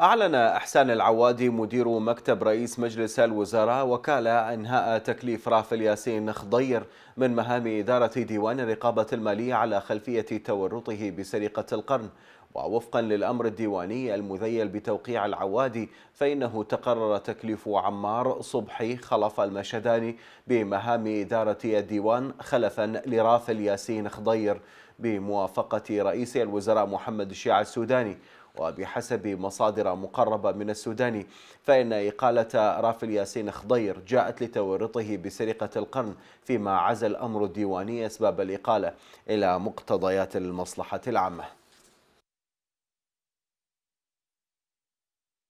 أعلن إحسان العوادي مدير مكتب رئيس مجلس الوزراء وكالة إنهاء تكليف رافل ياسين خضير من مهام إدارة ديوان الرقابة المالية على خلفية تورطه بسرقة القرن ووفقا للأمر الديواني المذيل بتوقيع العوادي فإنه تقرر تكليف عمار صبحي خلف المشداني بمهام إدارة الديوان خلفا لرافل ياسين خضير بموافقة رئيس الوزراء محمد الشيع السوداني وبحسب مصادر مقربة من السودان فإن إقالة رافل ياسين خضير جاءت لتورطه بسرقة القرن فيما عزل الأمر الديواني أسباب الإقالة إلى مقتضيات المصلحة العامة